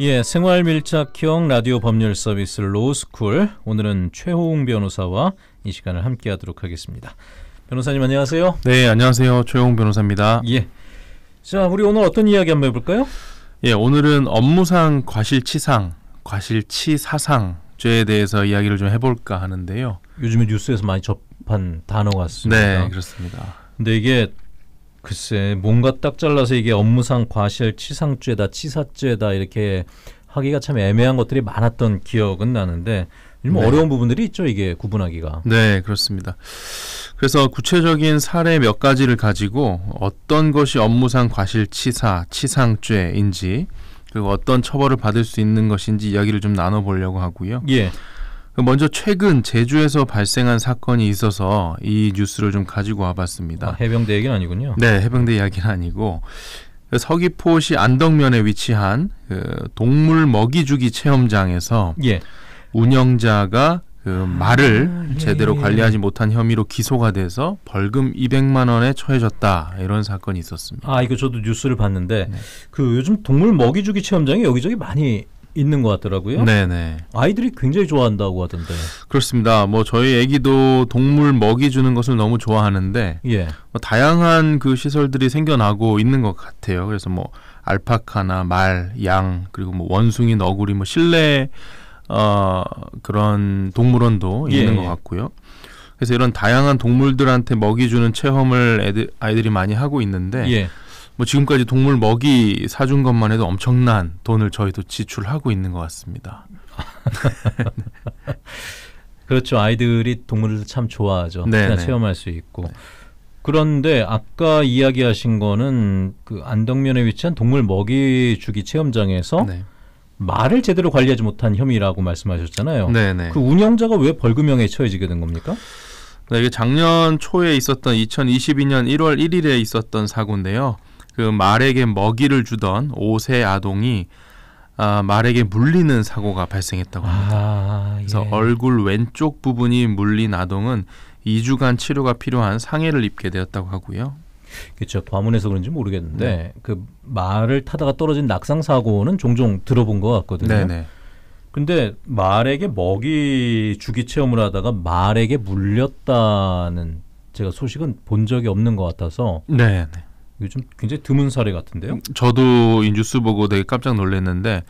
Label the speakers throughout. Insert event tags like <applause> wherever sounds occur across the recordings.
Speaker 1: 예, 생활 밀착형 라디오 법률 서비스 로스쿨 오늘은 최호웅 변호사와 이 시간을 함께 하도록 하겠습니다. 변호사님 안녕하세요.
Speaker 2: 네, 안녕하세요. 최호웅 변호사입니다. 예. 자, 우리 오늘 어떤 이야기 한번 해 볼까요? 예, 오늘은 업무상 과실치상, 과실치사상 죄에 대해서 이야기를 좀 해볼까 하는데요.
Speaker 1: 요즘에 뉴스에서 많이 접한 단어 네, 같습니다. 네, 그렇습니다. 근데 이게 글쎄 뭔가 딱 잘라서 이게 업무상 과실 치상죄다 치사죄다 이렇게 하기가 참 애매한 것들이 많았던 기억은 나는데 좀 네. 어려운 부분들이 있죠 이게 구분하기가.
Speaker 2: 네 그렇습니다. 그래서 구체적인 사례 몇 가지를 가지고 어떤 것이 업무상 과실치사 치상죄인지 그리고 어떤 처벌을 받을 수 있는 것인지 이야기를 좀 나눠보려고 하고요. 예. 먼저 최근 제주에서 발생한 사건이 있어서 이 뉴스를 좀 가지고 와봤습니다. 아, 해병대 얘기는 아니군요. 네, 해병대 이야기는 아니고 서귀포시 안덕면에 위치한 그 동물 먹이 주기 체험장에서 예. 운영자가 그 말을 아, 예, 제대로 예, 예. 관리하지 못한 혐의로 기소가 돼서 벌금 200만 원에 처해졌다 이런 사건이 있었습니다.
Speaker 1: 아 이거 저도 뉴스를 봤는데 네. 그 요즘 동물 먹이주기 체험장이 여기저기 많이 있는 것 같더라고요. 네네. 아이들이 굉장히 좋아한다고 하던데.
Speaker 2: 그렇습니다. 뭐 저희 아기도 동물 먹이 주는 것을 너무 좋아하는데, 예. 뭐 다양한 그 시설들이 생겨나고 있는 것 같아요. 그래서 뭐 알파카나 말, 양, 그리고 뭐 원숭이, 너구리, 뭐 실내 어, 그런 동물원도 예. 있는 것 예. 같고요. 그래서 이런 다양한 동물들한테 먹이 주는 체험을 애들, 아이들이 많이 하고 있는데. 예. 뭐 지금까지 동물 먹이 사준 것만 해도 엄청난 돈을 저희도 지출하고 있는 것 같습니다. <laughs>
Speaker 1: 그렇죠. 아이들이 동물을 참 좋아하죠. 네네. 네. 체험할 수 있고. 네. 그런데 아까 이야기하신 거는 그 안덕면에 위치한 동물 먹이 주기 체험장에서 네. 말을 제대로 관리하지 못한 혐의라고 말씀하셨잖아요. 네네. 네. 그 운영자가 왜 벌금형에 처해지게 된 겁니까?
Speaker 2: 네, 이게 작년 초에 있었던 2022년 1월 1일에 있었던 사고인데요. 그 말에게 먹이를 주던 5세 아동이 아, 말에게 물리는 사고가 발생했다고 합니다. 아, 예. 그래서 얼굴 왼쪽 부분이 물린 아동은 2주간 치료가 필요한 상해를 입게 되었다고 하고요. 그렇죠. 과문에서 그런지 모르겠는데 네. 그 말을 타다가 떨어진 낙상
Speaker 1: 사고는 종종 들어본 것 같거든요. 네네. 근데 말에게 먹이 주기 체험을 하다가 말에게 물렸다는 제가 소식은 본 적이 없는 것 같아서 네 요즘 굉장히 드문 사례 같은데요.
Speaker 2: 저도 이 뉴스 보고 되게 깜짝 놀랐는데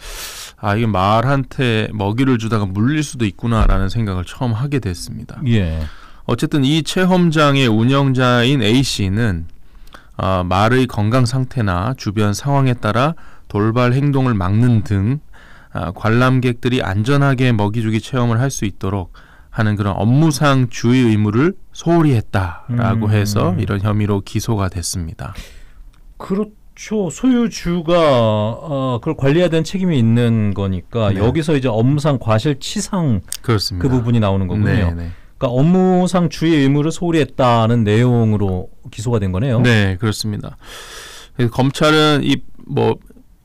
Speaker 2: 아 이게 말한테 먹이를 주다가 물릴 수도 있구나라는 생각을 처음 하게 됐습니다. 예. 어쨌든 이 체험장의 운영자인 A 씨는 아, 말의 건강 상태나 주변 상황에 따라 돌발 행동을 막는 등 아, 관람객들이 안전하게 먹이주기 체험을 할 수 있도록 하는 그런 업무상 주의 의무를 소홀히 했다라고 음. 해서 이런 혐의로 기소가 됐습니다.
Speaker 1: 그렇죠. 소유주가 어, 그걸 관리해야 되는 책임이 있는 거니까 네. 여기서 이제 업무상 과실치상 그렇습니다. 그 부분이 나오는 거군요. 네, 네. 그러니까 업무상 주의 의무를 소홀히 했다는 내용으로
Speaker 2: 기소가 된 거네요. 네, 그렇습니다. 검찰은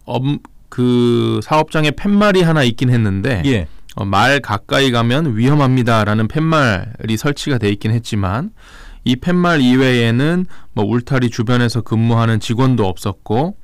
Speaker 2: 이뭐그 사업장에 팻말이 하나 있긴 했는데 예. 어, 말 가까이 가면 위험합니다라는 팻말이 설치가 돼 있긴 했지만 이 팻말 이외에는 뭐 울타리 주변에서 근무하는 직원도 없었고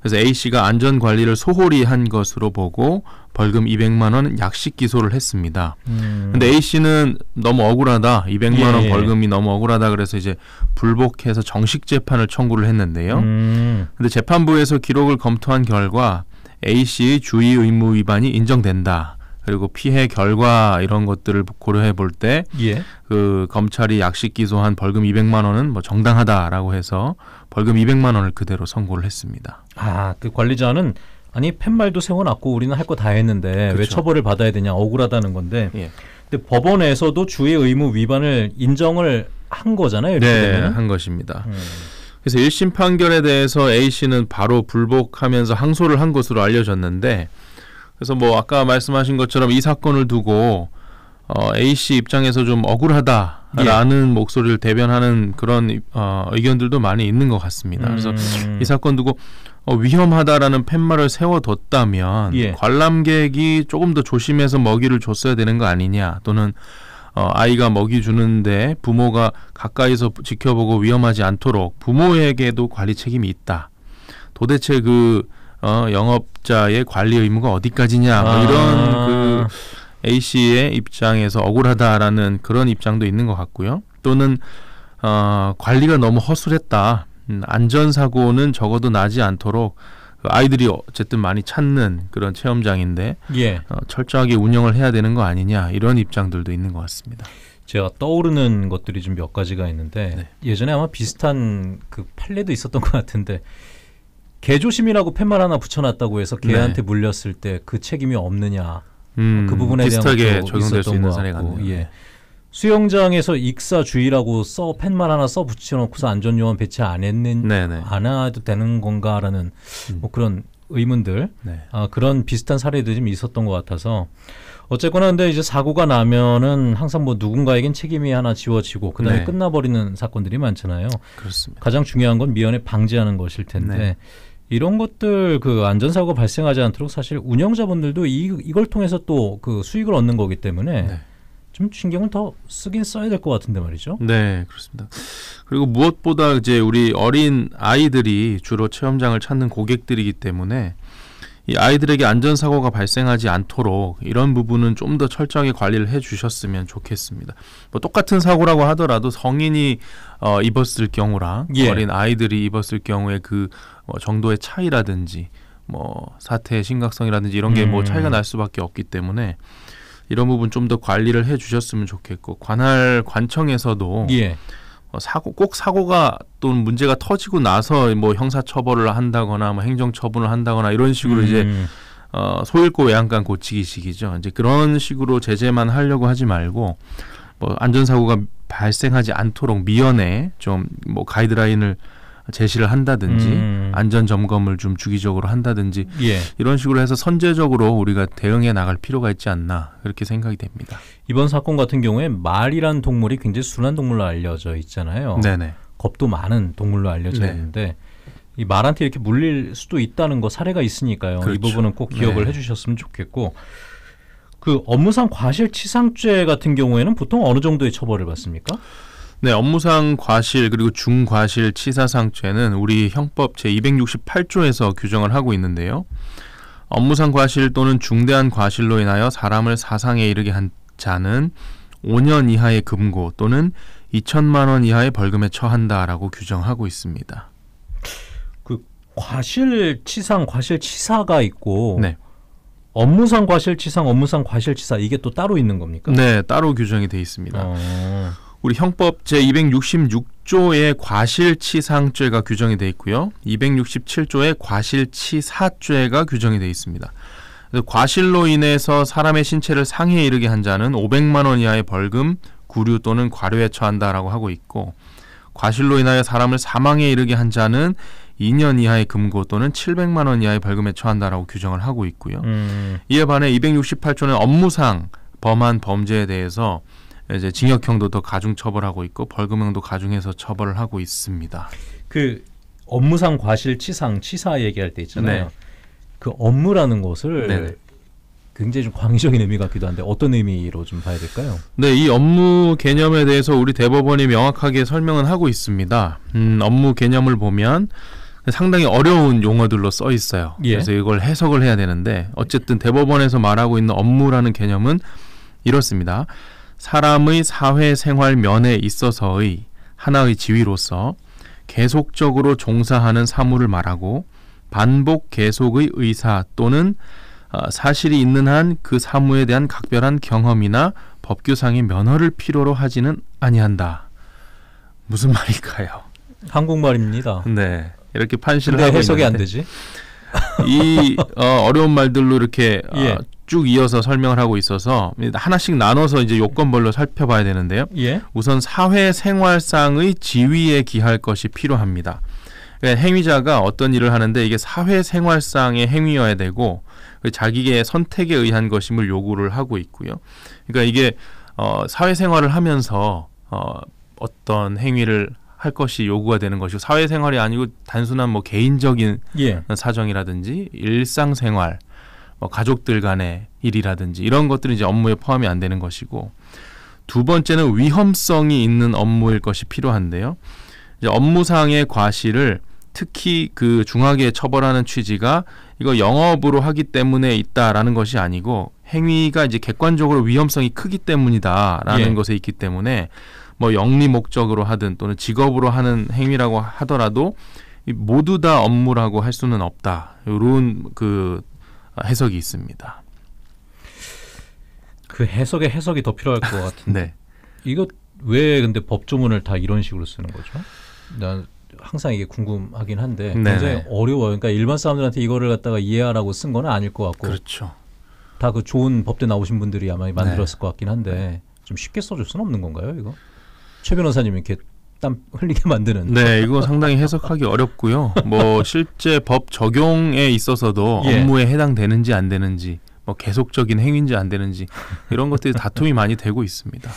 Speaker 2: 그래서 A 씨가 안전 관리를 소홀히 한 것으로 보고 벌금 200만 원 약식 기소를 했습니다. 음. 근데 A 씨는 너무 억울하다. 200만 예. 원 벌금이 너무 억울하다 그래서 이제 불복해서 정식 재판을 청구를 했는데요. 음. 근데 재판부에서 기록을 검토한 결과 A 씨의 주의 의무 위반이 인정된다. 그리고 피해 결과 이런 것들을 고려해 볼 때그 예. 그 검찰이 약식 기소한 벌금 200만 원은 뭐 정당하다라고 해서 벌금 200만 원을 그대로 선고를 했습니다.
Speaker 1: 아, 그 관리자는 아니 팻말도 세워놨고 우리는 할 거 다 했는데 그쵸. 왜 그렇죠. 처벌을 받아야 되냐 억울하다는 건데. 예. 근데
Speaker 2: 법원에서도 주의 의무 위반을 인정을 한 거잖아요. 네, 되면. 한 것입니다. 음. 그래서 1심 판결에 대해서 A 씨는 바로 불복하면서 항소를 한 것으로 알려졌는데 그래서 뭐 아까 말씀하신 것처럼 이 사건을 두고 어, A 씨 입장에서 좀 억울하다라는 예. 목소리를 대변하는 그런 어, 의견들도 많이 있는 것 같습니다. 음. 그래서 이 사건 두고 어, 위험하다라는 팻말을 세워뒀다면 예. 관람객이 조금 더 조심해서 먹이를 줬어야 되는 거 아니냐 또는 어, 아이가 먹이 주는데 부모가 가까이서 지켜보고 위험하지 않도록 부모에게도 관리 책임이 있다. 도대체 그 음. 어, 영업자의 관리 의무가 어디까지냐 뭐 아. 이런 아. 그 A 씨의 입장에서 억울하다라는 그런 입장도 있는 것 같고요. 또는 어, 관리가 너무 허술했다. 음, 안전사고는 적어도 나지 않도록 그 아이들이 어쨌든 많이 찾는 그런 체험장인데 예. 어, 철저하게 운영을 해야 되는 거 아니냐 이런 입장들도 있는 것 같습니다.
Speaker 1: 제가 떠오르는 것들이 좀 몇 가지가 있는데 네. 예전에 아마 비슷한 그 판례도 있었던 것 같은데 개조심이라고 팻말 하나 붙여놨다고 해서 개한테 네. 물렸을 때 그 책임이 없느냐 음, 그 부분에 대한 것도 있었던 것같 예. 네. 수영장에서 익사주의라고 써 팻말 하나 써 붙여놓고서 안전요원 배치 안 했는 네네. 네. 안 해도 되는 건가라는 음. 뭐 그런 의문들 네. 아, 그런 비슷한 사례도좀 있었던 것 같아서 어쨌거나 근데 이제 사고가 나면은 항상 뭐 누군가에겐 책임이 하나 지워지고 그다음에 네. 끝나버리는 사건들이 많잖아요. 그렇습니다. 가장 중요한 건 미연에 방지하는 것일 텐데 네. 이런 것들 그 안전사고가 발생하지 않도록 사실 운영자분들도 이, 이걸 통해서 또 그 수익을 얻는 거기 때문에 네. 좀 신경을 더 쓰긴 써야 될 것 같은데 말이죠. 네,
Speaker 2: 그렇습니다. 그리고 무엇보다 이제 우리 어린 아이들이 주로 체험장을 찾는 고객들이기 때문에 이 아이들에게 안전사고가 발생하지 않도록 이런 부분은 좀 더 철저하게 관리를 해 주셨으면 좋겠습니다. 뭐 똑같은 사고라고 하더라도 성인이 어, 입었을 경우랑 예. 어린 아이들이 입었을 경우에 그뭐 정도의 차이라든지 뭐 사태의 심각성이라든지 이런 게뭐 음. 차이가 날 수밖에 없기 때문에 이런 부분 좀 더 관리를 해 주셨으면 좋겠고 관할 관청에서도 예. 어, 사고 꼭 사고가 또는 문제가 터지고 나서 뭐 형사처벌을 한다거나 뭐 행정처분을 한다거나 이런 식으로 음. 이제 어, 소잃고 외양간 고치기식이죠. 이제 그런 식으로 제재만 하려고 하지 말고 뭐 안전사고가 발생하지 않도록 미연에 좀 뭐 가이드라인을 제시를 한다든지 음. 안전 점검을 좀 주기적으로 한다든지 예. 이런 식으로 해서 선제적으로 우리가 대응해 나갈 필요가 있지 않나 그렇게 생각이 됩니다. 이번
Speaker 1: 사건 같은 경우에 말이란 동물이 굉장히 순한 동물로 알려져 있잖아요. 네네.
Speaker 2: 겁도 많은
Speaker 1: 동물로 알려져 네. 있는데 이 말한테 이렇게 물릴 수도 있다는 거 사례가 있으니까요. 그렇죠. 이 부분은 꼭 기억을 네. 해주셨으면 좋겠고 그 업무상 과실치상죄 같은 경우에는 보통 어느 정도의 처벌을 받습니까?
Speaker 2: 네, 업무상 과실 그리고 중과실 치사상죄는 우리 형법 제268조에서 규정을 하고 있는데요. 업무상 과실 또는 중대한 과실로 인하여 사람을 사상에 이르게 한 자는 5년 이하의 금고 또는 2천만 원 이하의 벌금에 처한다라고 규정하고 있습니다. 그 과실치상, 과실치사가
Speaker 1: 있고 네. 업무상 과실치상, 업무상 과실치사 이게 또 따로 있는 겁니까? 네,
Speaker 2: 따로 규정이 돼 있습니다. 어... 우리 형법 제2 6 6조의 과실치상죄가 규정이 돼 있고요. 2 6 7조의 과실치사죄가 규정이 돼 있습니다. 과실로 인해서 사람의 신체를 상해에 이르게 한 자는 500만 원 이하의 벌금, 구류 또는 과료에 처한다라고 하고 있고 과실로 인하여 사람을 사망에 이르게 한 자는 2년 이하의 금고 또는 700만 원 이하의 벌금에 처한다라고 규정을 하고 있고요. 음. 이에 반해 268조는 업무상 범한 범죄에 대해서 이제 징역형도 더 가중 처벌하고 있고 벌금형도 가중해서 처벌을 하고 있습니다. 그 업무상 과실치상 치사 얘기할 때 있잖아요. 네.
Speaker 1: 그 업무라는 것을 네네. 굉장히 좀 광의적인 의미 같기도 한데 어떤 의미로 좀 봐야 될까요?
Speaker 2: 네, 이 업무 개념에 대해서 우리 대법원이 명확하게 설명을 하고 있습니다. 음, 업무 개념을 보면 상당히 어려운 용어들로 써 있어요. 예. 그래서 이걸 해석을 해야 되는데 어쨌든 대법원에서 말하고 있는 업무라는 개념은 이렇습니다. 사람의 사회생활 면에 있어서의 하나의 지위로서 계속적으로 종사하는 사물을 말하고 반복 계속의 의사 또는 어, 사실이 있는 한 그 사무에 대한 각별한 경험이나 법규상의 면허를 필요로 하지는 아니한다. 무슨 <laughs> 말일까요?
Speaker 1: 한국말입니다. 네. 이렇게 판시를 하고 해석이 있는데. 안 되지. 이
Speaker 2: 어, 어려운 말들로 이렇게 어, 예. 어, 쭉 이어서 설명을 하고 있어서 하나씩 나눠서 이제 요건별로 살펴봐야 되는데요. 예. 우선 사회 생활상의 지위에 기할 것이 필요합니다. 그러니까 행위자가 어떤 일을 하는데 이게 사회 생활상의 행위여야 되고 그 자기의 선택에 의한 것임을 요구를 하고 있고요. 그러니까 이게 어, 사회 생활을 하면서 어, 어떤 행위를 할 것이 요구가 되는 것이고 사회생활이 아니고 단순한 뭐 개인적인 예. 사정이라든지 일상생활 뭐 가족들 간의 일이라든지 이런 것들은 이제 업무에 포함이 안 되는 것이고 두 번째는 위험성이 있는 업무일 것이 필요한데요. 이제 업무상의 과실을 특히 그 중하게 처벌하는 취지가 이거 영업으로 하기 때문에 있다라는 것이 아니고 행위가 이제 객관적으로 위험성이 크기 때문이다라는 예. 것에 있기 때문에 뭐 영리 목적으로 하든 또는 직업으로 하는 행위라고 하더라도 모두 다 업무라고 할 수는 없다. 요런 그 해석이 있습니다. 그
Speaker 1: 해석에 해석이 더 필요할 것 <laughs> 같은데. 네. 이거 왜 근데 법조문을 다 이런 식으로 쓰는 거죠? 난 항상 이게 궁금하긴 한데 네네. 굉장히 어려워요. 그러니까 일반 사람들한테 이거를 갖다가 이해하라고 쓴 건 아닐 것 같고. 그렇죠. 다 그 좋은 법대 나오신 분들이 아마 네. 만들었을 네. 것 같긴 한데 좀 쉽게 써줄 수는 없는 건가요, 이거? 최 변호사님 이렇게 땀 흘리게 만드는. 네, 이거
Speaker 2: 상당히 해석하기 어렵고요. 뭐 실제 법 적용에 있어서도 예. 업무에 해당되는지 안 되는지, 뭐 계속적인 행위인지 안 되는지 이런 것들이 다툼이 많이 되고 있습니다.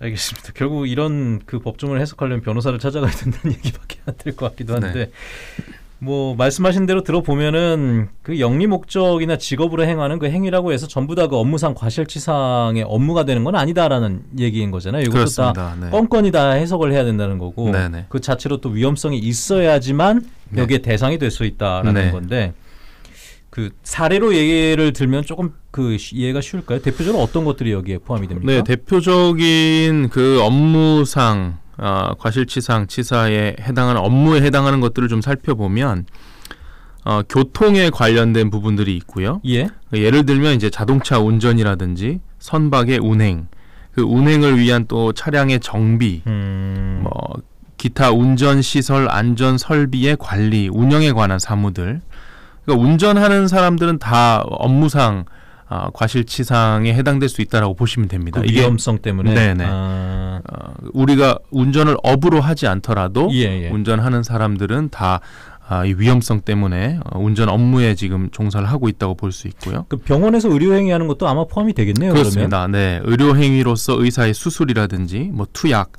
Speaker 2: 알겠습니다. 결국 이런 그 법조문을 해석하려면 변호사를 찾아가야 된다는 <laughs> 얘기밖에
Speaker 1: 안 될 것 같기도 네. 한데 네. 뭐 말씀하신 대로 들어보면은 그 영리 목적이나 직업으로 행하는 그 행위라고 해서 전부 다 그 업무상 과실치상의 업무가 되는 건 아니다라는 얘기인 거잖아요. 이것도 그렇습니다. 다 네. 건건이 다 해석을 해야 된다는 거고 네네. 네. 그 자체로 또 위험성이 있어야지만 네. 여기에 대상이 될 수 있다라는 네. 건데 그 사례로 예를 들면 조금 그 이해가 쉬울까요? 대표적으로 어떤 것들이 여기에 포함이 됩니까? 네,
Speaker 2: 대표적인 그 업무상 어, 과실치상 치사에 해당하는 업무에 해당하는 것들을 좀 살펴보면 어, 교통에 관련된 부분들이 있고요. 예. 그러니까 예를 들면 이제 자동차 운전이라든지 선박의 운행, 그 운행을 위한 또 차량의 정비, 음. 뭐 기타 운전 시설 안전 설비의 관리, 운영에 관한 사무들. 그러니까 운전하는 사람들은 다 업무상 어, 과실치상에 해당될 수 있다라고 보시면 됩니다. 그 위험성 때문에. 네네. 네. 아. 어, 우리가 운전을 업으로 하지 않더라도 예, 예. 운전하는 사람들은 다 아, 이 위험성 때문에 어, 운전 업무에 지금 종사를 하고 있다고 볼 수 있고요. 그
Speaker 1: 병원에서 의료행위하는 것도 아마 포함이
Speaker 2: 되겠네요. 그렇습니다. 그러면. 네, 의료행위로서 의사의 수술이라든지 뭐 투약,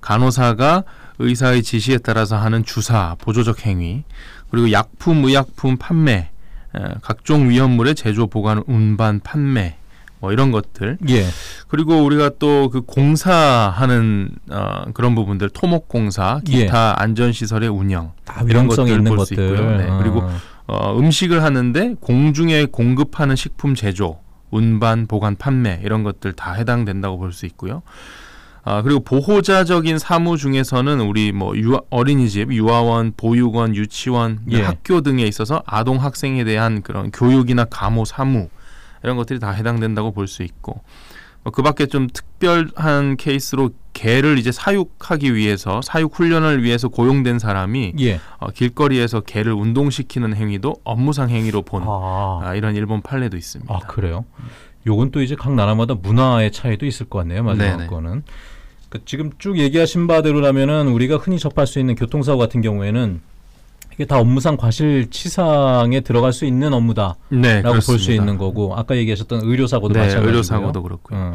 Speaker 2: 간호사가 의사의 지시에 따라서 하는 주사, 보조적 행위, 그리고 약품, 의약품 판매, 예, 각종 위험물의 제조, 보관, 운반, 판매 뭐 이런 것들. 예. 그리고 우리가 또 그 공사하는 어, 그런 부분들 토목 공사, 기타 예. 안전 시설의 운영 아, 이런 것들 볼수 있고요. 네. 아. 그리고 어, 음식을 하는데 공중에 공급하는 식품 제조, 운반, 보관, 판매 이런 것들 다 해당된다고 볼 수 있고요. 아, 그리고 보호자적인 사무 중에서는 우리 뭐 유아, 어린이집, 유아원, 보육원, 유치원, 예. 학교 등에 있어서 아동 학생에 대한 그런 교육이나 감호 사무 이런 것들이 다 해당된다고 볼 수 있고 뭐 그밖에 좀 특별한 케이스로 개를 이제 사육하기 위해서 사육 훈련을 위해서 고용된 사람이 예. 어, 길거리에서 개를 운동시키는 행위도 업무상 행위로 본 아. 아, 이런 일본 판례도 있습니다. 아 그래요? 요건 또 이제 각 나라마다 문화의 차이도 있을 것 같네요.
Speaker 1: 마지막 네네. 네. 거는. 그 지금 쭉 얘기하신 바대로라면은 우리가 흔히 접할 수 있는 교통사고 같은 경우에는 이게 다 업무상 과실치상에 들어갈 수 있는 업무다라고 네, 볼수 있는 거고 아까 얘기하셨던 의료사고도 네, 마찬가지고요. 의료사고도 그렇고요. 음.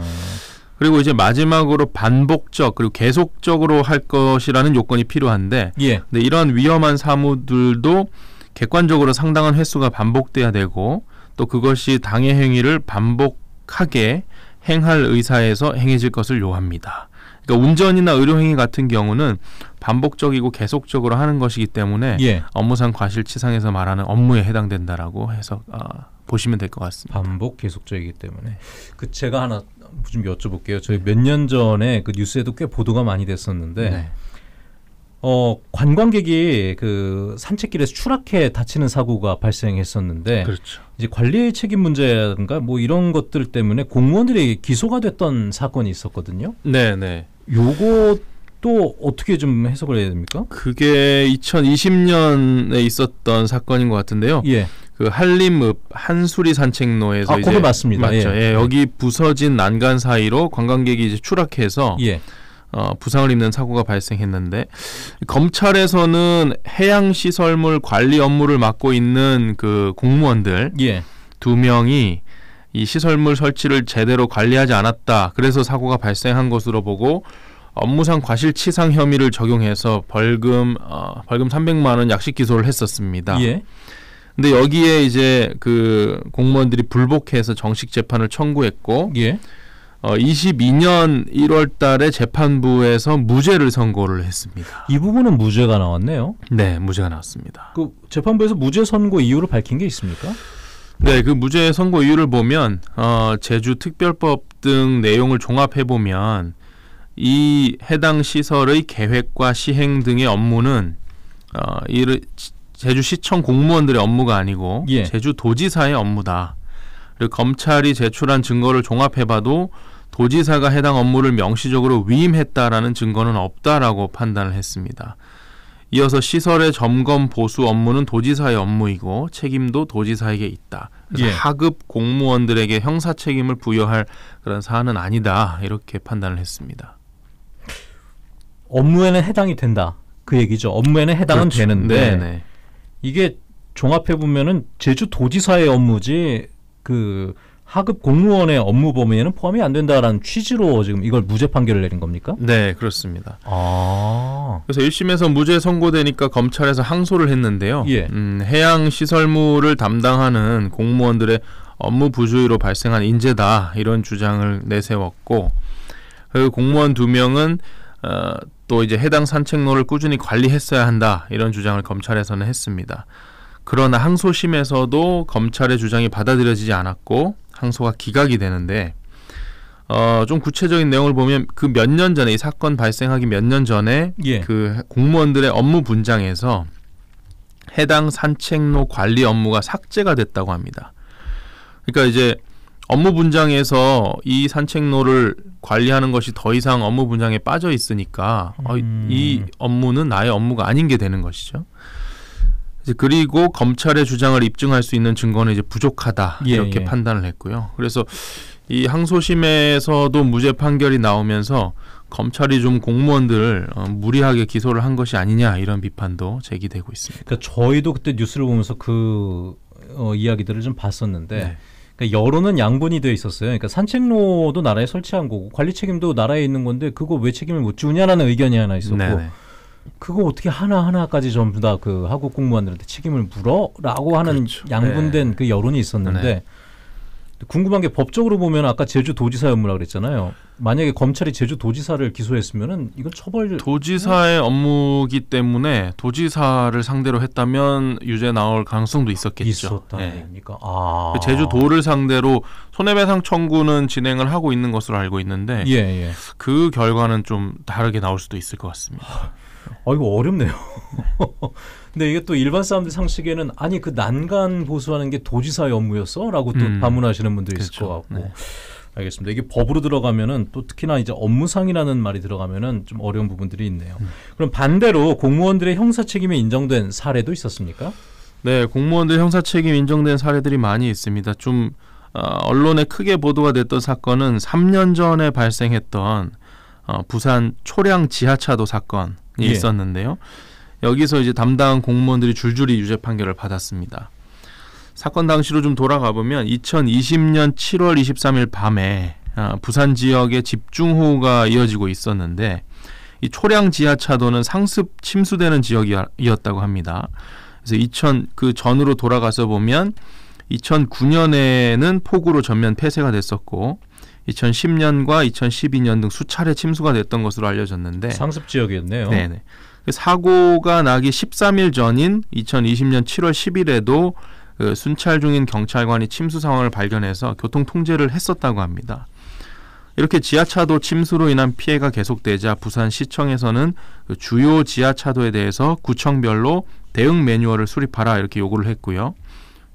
Speaker 2: 그리고 이제 마지막으로 반복적 그리고 계속적으로 할 것이라는 요건이 필요한데 예. 근데 이런 위험한 사무들도 객관적으로 상당한 횟수가 반복돼야 되고 또 그것이 당해 행위를 반복하게 행할 의사에서 행해질 것을 요합니다. 그러니까 운전이나 의료행위 같은 경우는 반복적이고 계속적으로 하는 것이기 때문에 예. 업무상 과실치상에서 말하는 업무에 해당된다라고 해서 어, 보시면 될 것 같습니다. 반복 계속적이기 때문에 그 제가 하나 좀 여쭤볼게요. 저희
Speaker 1: 몇 년 전에 그 뉴스에도 꽤 보도가 많이 됐었는데. 네. 어, 관광객이 그 산책길에서 추락해 다치는 사고가 발생했었는데 그렇죠. 이제 관리의 책임 문제라든가 뭐 이런 것들 때문에 공무원들이 기소가 됐던 사건이 있었거든요.
Speaker 2: 네, 네.
Speaker 1: 요것도 어떻게 좀 해석을 해야 됩니까?
Speaker 2: 그게 2020년에 있었던 사건인 것 같은데요. 예. 그 한림읍 한수리 산책로에서 아, 이제 맞습니다. 맞죠. 예. 예. 예. 여기 부서진 난간 사이로 관광객이 이제 추락해서 예. 어, 부상을 입는 사고가 발생했는데 검찰에서는 해양 시설물 관리 업무를 맡고 있는 그 공무원들 예. 두 명이 이 시설물 설치를 제대로 관리하지 않았다. 그래서 사고가 발생한 것으로 보고 업무상 과실치상 혐의를 적용해서 벌금 어, 벌금 300만 원 약식 기소를 했었습니다. 예. 근데 여기에 이제 그 공무원들이 불복해서 정식 재판을 청구했고 예. 어, 22년 1월 달에 재판부에서 무죄를 선고를 했습니다. 이 부분은 무죄가 나왔네요. 네, 무죄가 나왔습니다. 그 재판부에서 무죄 선고 이유를 밝힌 게 있습니까? 네, 그 무죄 선고 이유를 보면 어, 제주 특별법 등 내용을 종합해 보면 이 해당 시설의 계획과 시행 등의 업무는 어, 이를 제주시청 공무원들의 업무가 아니고 예. 제주도지사의 업무다. 그리고 검찰이 제출한 증거를 종합해봐도 도지사가 해당 업무를 명시적으로 위임했다라는 증거는 없다라고 판단을 했습니다. 이어서 시설의 점검 보수 업무는 도지사의 업무이고 책임도 도지사에게 있다. 예. 하급 공무원들에게 형사 책임을 부여할 그런 사안은 아니다. 이렇게 판단을 했습니다. 업무에는 해당이 된다. 그 얘기죠. 업무에는
Speaker 1: 해당은 그렇죠. 되는데 네네. 이게 종합해 보면은 제주 도지사의 업무지 그 하급 공무원의 업무 범위에는 포함이 안 된다라는 취지로 지금
Speaker 2: 이걸 무죄 판결을 내린 겁니까? 네, 그렇습니다. 아. 그래서 1심에서 무죄 선고되니까 검찰에서 항소를 했는데요. 예. 음, 해양 시설물을 담당하는 공무원들의 업무 부주의로 발생한 인재다 이런 주장을 내세웠고 그 공무원 두 명은 어, 또 이제 해당 산책로를 꾸준히 관리했어야 한다 이런 주장을 검찰에서는 했습니다. 그러나 항소심에서도 검찰의 주장이 받아들여지지 않았고 항소가 기각이 되는데 어, 좀 구체적인 내용을 보면 그 몇 년 전에 이 사건 발생하기 몇 년 전에 예. 그 공무원들의 업무 분장에서 해당 산책로 관리 업무가 삭제가 됐다고 합니다. 그러니까 이제 업무 분장에서 이 산책로를 관리하는 것이 더 이상 업무 분장에 빠져 있으니까 음. 어, 이 음. 업무는 나의 업무가 아닌 게 되는 것이죠. 이제 그리고 검찰의 주장을 입증할 수 있는 증거는 이제 부족하다 예, 이렇게 예. 판단을 했고요. 그래서 이 항소심에서도 무죄 판결이 나오면서 검찰이 좀 공무원들을 어, 무리하게 기소를 한 것이 아니냐 이런 비판도 제기되고 있습니다.
Speaker 1: 그러니까 저희도 그때 뉴스를 보면서 그 어, 이야기들을 좀 봤었는데 네. 그러니까 여론은 양분이 돼 있었어요. 그러니까 산책로도 나라에 설치한 거고 관리 책임도 나라에 있는 건데 그거 왜 책임을 못주냐라는 의견이 하나 있었고. 네네. 네. 그거 어떻게 하나하나까지 전부 다그 하국 공무원들한테 책임을 물어라고 하는 그렇죠. 네. 양분된 네. 그 여론이 있었는데 네. 궁금한 게 법적으로 보면 아까 제주 도지사 업무라 그랬잖아요. 만약에 검찰이 제주 도지사를 기소했으면은 이건 처벌 도지사의
Speaker 2: 업무기 때문에 도지사를 상대로 했다면 유죄 나올 가능성도 있었겠죠. 있었다 네. 니까 그러니까. 아. 그 제주도를 상대로 손해배상 청구는 진행을 하고 있는 것으로 알고 있는데 예, 예. 그 결과는 좀 다르게 나올 수도 있을 것 같습니다.
Speaker 1: 아 이거 어렵네요. <laughs> 근데 이게 또 일반 사람들 상식에는 아니 그 난간 보수하는 게 도지사의 업무였어라고 또 음. 반문하시는 분들이 있을 그렇죠. 것 같고. 네. 알겠습니다. 이게 법으로 들어가면은 또 특히나 이제 업무상이라는 말이 들어가면은 좀 어려운 부분들이 있네요. 음. 그럼 반대로 공무원들의 형사
Speaker 2: 책임이 인정된 사례도 있었습니까? 네, 공무원들 형사 책임 인정된 사례들이 많이 있습니다. 좀 어, 언론에 크게 보도가 됐던 사건은 3년 전에 발생했던 어, 부산 초량 지하차도 사건. 예. 있었는데요. 여기서 이제 담당 공무원들이 줄줄이 유죄 판결을 받았습니다. 사건 당시로 좀 돌아가 보면 2020년 7월 23일 밤에 아, 부산 지역에 집중호우가 이어지고 있었는데 이 초량 지하차도는 상습 침수되는 지역이었다고 합니다. 그래서 2000 그 전으로 돌아가서 보면 2009년에는 폭우로 전면 폐쇄가 됐었고 2010년과 2012년 등 수차례 침수가 됐던 것으로 알려졌는데 상습 지역이었네요. 네네. 그 사고가 나기 13일 전인 2020년 7월 10일에도 그 순찰 중인 경찰관이 침수 상황을 발견해서 교통 통제를 했었다고 합니다. 이렇게 지하차도 침수로 인한 피해가 계속되자 부산시청에서는 그 주요 지하차도에 대해서 구청별로 대응 매뉴얼을 수립하라 이렇게 요구를 했고요.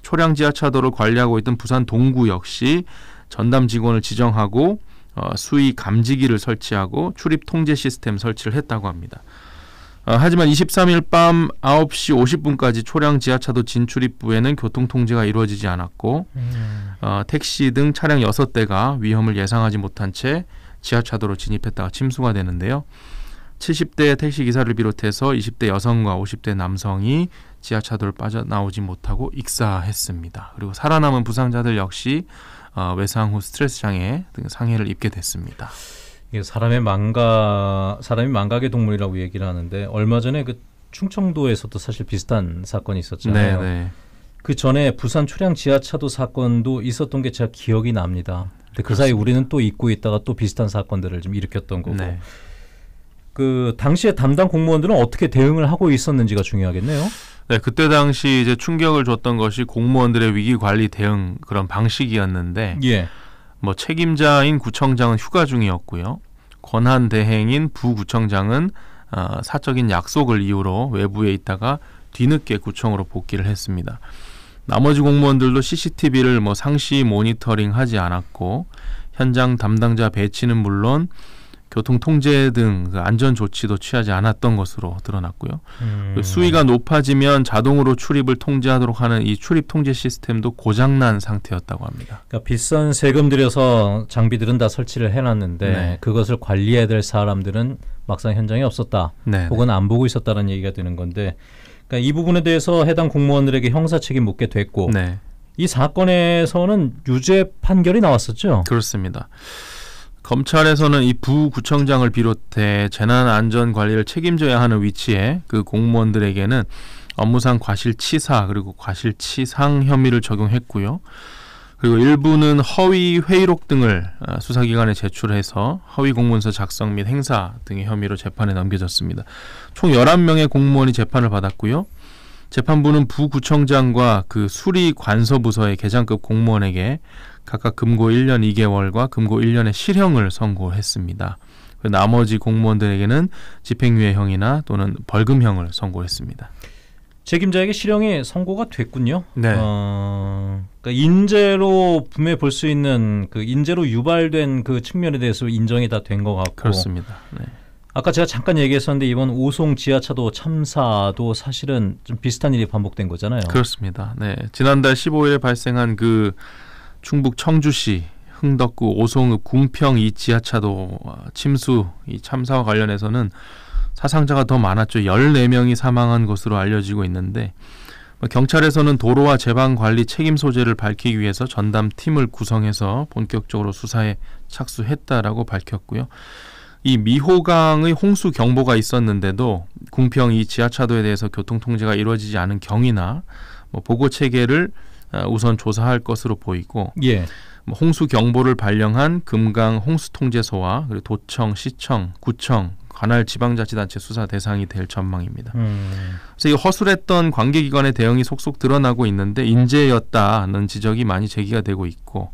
Speaker 2: 초량 지하차도를 관리하고 있던 부산 동구 역시 전담 직원을 지정하고 어, 수위 감지기를 설치하고 출입 통제 시스템 설치를 했다고 합니다. 어, 하지만 23일 밤 9시 50분까지 초량 지하차도 진출입부에는 교통 통제가 이루어지지 않았고 음. 어, 택시 등 차량 6대가 위험을 예상하지 못한 채 지하차도로 진입했다가 침수가 되는데요. 70대 택시 기사를 비롯해서 20대 여성과 50대 남성이 지하차도를 빠져나오지 못하고 익사했습니다. 그리고 살아남은 부상자들 역시 어, 외상 후 스트레스 장애 등 상해를 입게 됐습니다.
Speaker 1: 이게 사람의 망가 사람이 망각의 동물이라고 얘기를 하는데 얼마 전에 그 충청도에서도 사실 비슷한 사건이 있었잖아요. 네네. 네. 그 전에 부산 초량 지하차도 사건도 있었던 게 제가 기억이 납니다. 근데 그 사이 우리는 또 잊고 있다가 또 비슷한 사건들을 좀
Speaker 2: 일으켰던 거고. 네.
Speaker 1: 그 당시에 담당 공무원들은 어떻게 대응을 하고 있었는지가
Speaker 2: 중요하겠네요. 네, 그때 당시 이제 충격을 줬던 것이 공무원들의 위기 관리 대응 그런 방식이었는데 예. 뭐 책임자인 구청장은 휴가 중이었고요. 권한 대행인 부구청장은 어, 사적인 약속을 이유로 외부에 있다가 뒤늦게 구청으로 복귀를 했습니다. 나머지 공무원들도 CCTV를 뭐 상시 모니터링 하지 않았고 현장 담당자 배치는 물론 교통 통제 등 안전 조치도 취하지 않았던 것으로 드러났고요. 음. 그 수위가 높아지면 자동으로 출입을 통제하도록 하는 이 출입 통제 시스템도 고장난 상태였다고 합니다. 그러니까 비싼 세금 들여서 장비들은 다 설치를 해놨는데 네. 그것을
Speaker 1: 관리해야 될 사람들은 막상 현장에 없었다, 네. 네. 혹은 안 보고 있었다는 얘기가 되는 건데, 그러니까 이 부분에 대해서 해당 공무원들에게 형사 책임 묻게 됐고. 네. 이 사건에서는
Speaker 2: 유죄 판결이 나왔었죠. 그렇습니다. 검찰에서는 이 부구청장을 비롯해 재난안전관리를 책임져야 하는 위치에 그 공무원들에게는 업무상 과실치사 그리고 과실치상 혐의를 적용했고요. 그리고 일부는 허위 회의록 등을 아, 수사기관에 제출해서 허위 공문서 작성 및 행사 등의 혐의로 재판에 넘겨졌습니다. 총 열한 명의 공무원이 재판을 받았고요. 재판부는 부구청장과 그 수리관서부서의 계장급 공무원에게 각각 금고 1년 2개월과 금고 1년의 실형을 선고했습니다. 나머지 공무원들에게는 집행유예형이나 또는 벌금형을 선고했습니다. 책임자에게 실형이 선고가 됐군요. 네. 어, 그러니까
Speaker 1: 인재로 분명히 볼수 있는 그 인재로 유발된 그 측면에 대해서 인정이 다 된 것 같고 그렇습니다. 네. 아까 제가 잠깐 얘기했었는데 이번 오송 지하차도 참사도 사실은 좀 비슷한 일이 반복된 거잖아요. 그렇습니다.
Speaker 2: 네. 지난달 15일 발생한 그 충북 청주시 흥덕구 오송읍 궁평 이 지하차도 어, 침수 이 참사와 관련해서는 사상자가 더 많았죠. 14명이 사망한 것으로 알려지고 있는데 뭐 경찰에서는 도로와 제방 관리 책임 소재를 밝히기 위해서 전담 팀을 구성해서 본격적으로 수사에 착수했다라고 밝혔고요. 이 미호강의 홍수 경보가 있었는데도 궁평 이 지하차도에 대해서 교통 통제가 이루어지지 않은 경위나 뭐 보고 체계를 아, 우선 조사할 것으로 보이고 예. 뭐 홍수 경보를 발령한 금강 홍수통제소와 그리고 도청, 시청, 구청 관할 지방자치단체 수사 대상이 될 전망입니다. 음. 그래서 이 허술했던 관계기관의 대응이 속속 드러나고 있는데 인재였다는 지적이 많이 제기가 되고 있고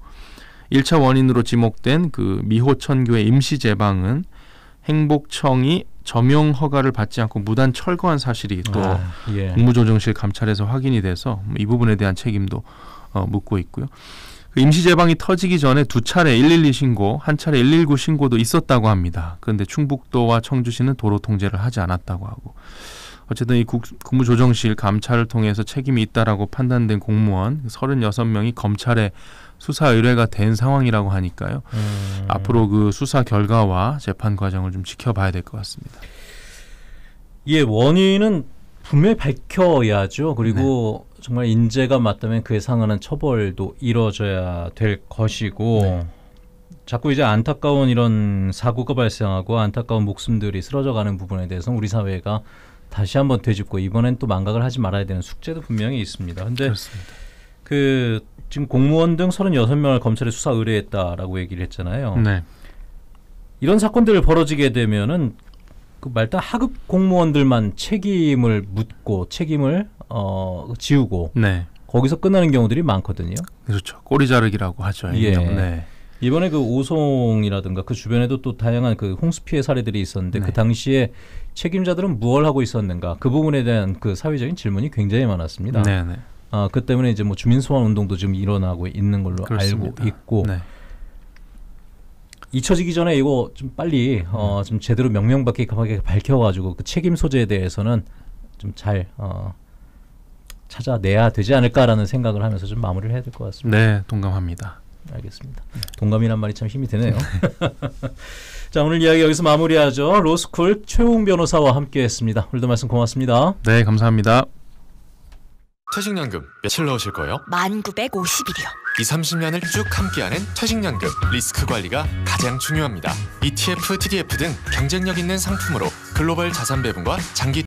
Speaker 2: 1차 원인으로 지목된 그 미호천교의 임시 제방은 행복청이 점용 허가를 받지 않고 무단 철거한 사실이 또 아, 예. 국무조정실 감찰에서 확인이 돼서 이 부분에 대한 책임도 어, 묻고 있고요. 그 임시 제방이 터지기 전에 두 차례 112 신고, 한 차례 119 신고도 있었다고 합니다. 그런데 충북도와 청주시는 도로 통제를 하지 않았다고 하고 어쨌든 이 국, 무조정실 감찰을 통해서 책임이 있다라고 판단된 공무원 36명이 검찰에 수사 의뢰가 된 상황이라고 하니까요. 음. 앞으로 그 수사 결과와 재판 과정을 좀 지켜봐야 될 것 같습니다. 예, 원인은
Speaker 1: 분명히 밝혀야죠. 그리고 네. 정말 인재가 맞다면 그에 상하는 처벌도 이뤄져야 될 것이고 네. 자꾸 이제 안타까운 이런 사고가 발생하고 안타까운 목숨들이 쓰러져가는 부분에 대해서 우리 사회가 다시 한번 되짚고 이번엔 또 망각을 하지 말아야 되는 숙제도 분명히 있습니다. 그렇습그 지금 공무원 등 36명을 검찰에 수사 의뢰했다라고 얘기를 했잖아요. 네. 이런 사건들을 벌어지게 되면은 그 말단 하급 공무원들만 책임을 묻고 책임을 어 지우고 네. 거기서 끝나는 경우들이 많거든요. 그렇죠. 꼬리 자르기라고 하죠. 예. 네. 이번에 그 오송이라든가 그 주변에도 또 다양한 그 홍수 피해 사례들이 있었는데 그 네. 그 당시에 책임자들은 무엇을 하고 있었는가 그 부분에 대한 그 사회적인 질문이 굉장히 많았습니다. 네. 네. 어, 그 때문에 이제 뭐 주민 소환 운동도 지금 일어나고 있는 걸로 그렇습니다. 알고 있고 네. 잊혀지기 전에 이거 좀 빨리 어, 음. 좀 제대로 명명밖에 급하게 밝혀가지고 그 책임 소재에 대해서는 좀잘 어, 찾아내야 되지 않을까라는 생각을 하면서 좀 마무리를 해야 될 것 같습니다. 네,
Speaker 2: 동감합니다.
Speaker 1: 알겠습니다. 동감이란 말이 참 힘이 드네요. 네. <laughs> 자, 오늘 이야기 여기서 마무리하죠. 로스쿨 최홍 변호사와 함께했습니다. 오늘도 말씀 고맙습니다. 네,
Speaker 2: 감사합니다. 퇴직연금 며칠 넣으실 거예요?
Speaker 1: 1950일이요.
Speaker 2: 이 30년을 쭉 함께하는 퇴직연금 리스크 관리가 가장 중요합니다. ETF, TDF 등 경쟁력 있는 상품으로 글로벌 자산 배분과 장기